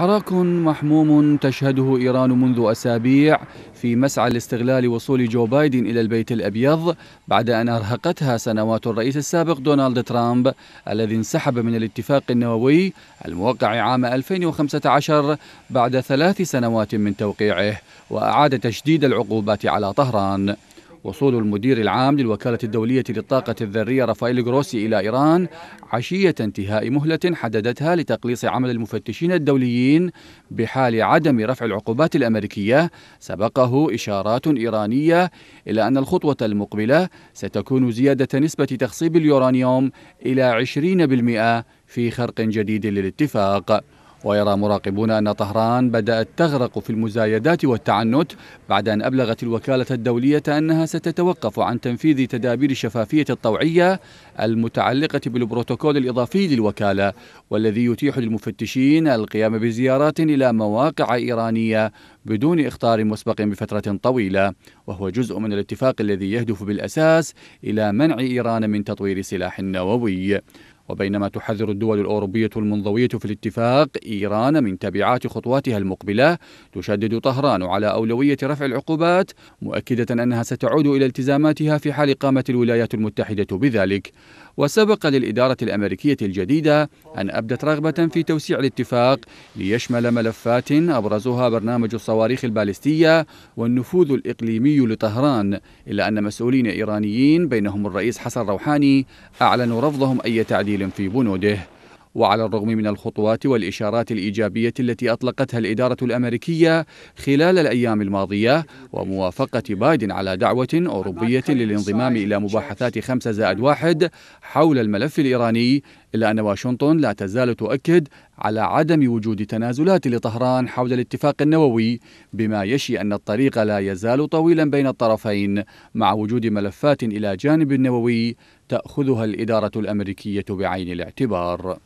حراك محموم تشهده إيران منذ أسابيع في مسعى لاستغلال وصول جو بايدن إلى البيت الأبيض بعد أن أرهقتها سنوات الرئيس السابق دونالد ترامب الذي انسحب من الاتفاق النووي الموقع عام 2015 بعد ثلاث سنوات من توقيعه وأعاد تشديد العقوبات على طهران وصول المدير العام للوكالة الدولية للطاقة الذرية رافائيل غروسي إلى إيران عشية انتهاء مهلة حددتها لتقليص عمل المفتشين الدوليين بحال عدم رفع العقوبات الأمريكية سبقه إشارات إيرانية إلى أن الخطوة المقبلة ستكون زيادة نسبة تخصيب اليورانيوم إلى 20% في خرق جديد للاتفاق ويرى مراقبون أن طهران بدأت تغرق في المزايدات والتعنت بعد أن أبلغت الوكالة الدولية أنها ستتوقف عن تنفيذ تدابير الشفافية الطوعية المتعلقة بالبروتوكول الإضافي للوكالة والذي يتيح للمفتشين القيام بزيارات إلى مواقع إيرانية بدون إخطار مسبق بفترة طويلة وهو جزء من الاتفاق الذي يهدف بالأساس إلى منع إيران من تطوير سلاح نووي وبينما تحذر الدول الأوروبية المنضوية في الاتفاق إيران من تبعات خطواتها المقبلة تشدد طهران على أولوية رفع العقوبات مؤكدة أنها ستعود إلى التزاماتها في حال قامت الولايات المتحدة بذلك وسبق للإدارة الأمريكية الجديدة أن أبدت رغبة في توسيع الاتفاق ليشمل ملفات أبرزها برنامج الصواريخ البالستية والنفوذ الإقليمي لطهران إلا أن مسؤولين إيرانيين بينهم الرئيس حسن روحاني أعلنوا رفضهم أي تعديل في بنوده وعلى الرغم من الخطوات والإشارات الإيجابية التي أطلقتها الإدارة الأمريكية خلال الأيام الماضية وموافقة بايدن على دعوة أوروبية للانضمام إلى مباحثات خمسة زائد واحد حول الملف الإيراني إلا أن واشنطن لا تزال تؤكد على عدم وجود تنازلات لطهران حول الاتفاق النووي بما يشي أن الطريق لا يزال طويلا بين الطرفين مع وجود ملفات إلى جانب النووي تأخذها الإدارة الأمريكية بعين الاعتبار